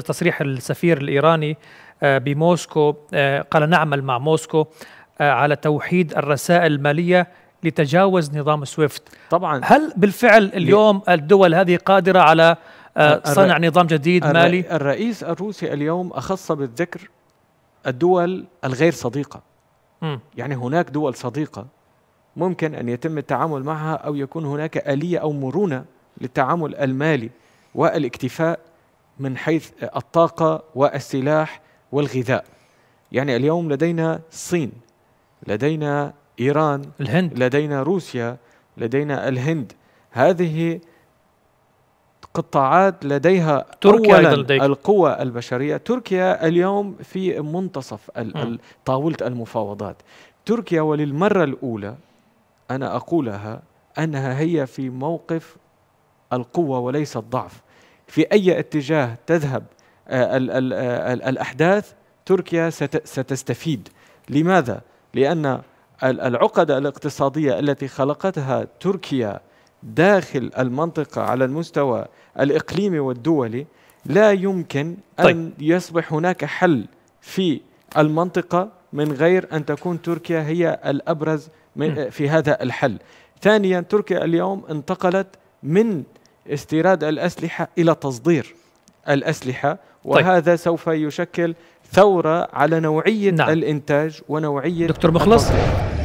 تصريح السفير الايراني آه، بموسكو آه، قال نعمل مع موسكو آه، على توحيد الرسائل الماليه لتجاوز نظام سويفت طبعا هل بالفعل اليوم الدول هذه قادره على صنع نظام جديد مالي الرئيس الروسي اليوم اخص بالذكر الدول الغير صديقه يعني هناك دول صديقه ممكن ان يتم التعامل معها او يكون هناك اليه او مرونه للتعامل المالي والاكتفاء من حيث الطاقة والسلاح والغذاء يعني اليوم لدينا الصين لدينا إيران الهند لدينا روسيا لدينا الهند هذه قطاعات لديها تركيا أولا القوى البشرية تركيا اليوم في منتصف طاولة المفاوضات تركيا وللمرة الأولى أنا أقولها أنها هي في موقف القوة وليس الضعف في أي اتجاه تذهب آه، آه، الأحداث تركيا ستستفيد لماذا؟ لأن العقد الاقتصادية التي خلقتها تركيا داخل المنطقة على المستوى الإقليمي والدولي لا يمكن طيب. أن يصبح هناك حل في المنطقة من غير أن تكون تركيا هي الأبرز في هذا الحل ثانيا تركيا اليوم انتقلت من استيراد الأسلحة إلى تصدير الأسلحة طيب. وهذا طيب. سوف يشكل ثورة على نوعية نعم. الإنتاج ونوعية دكتور مخلص التصدير.